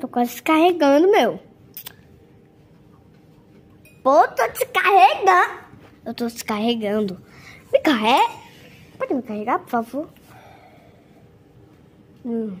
Tô quase descarregando, meu. Pô, tô descarregando. Eu tô descarregando. Me carrega. Pode me carregar, por favor? Hum.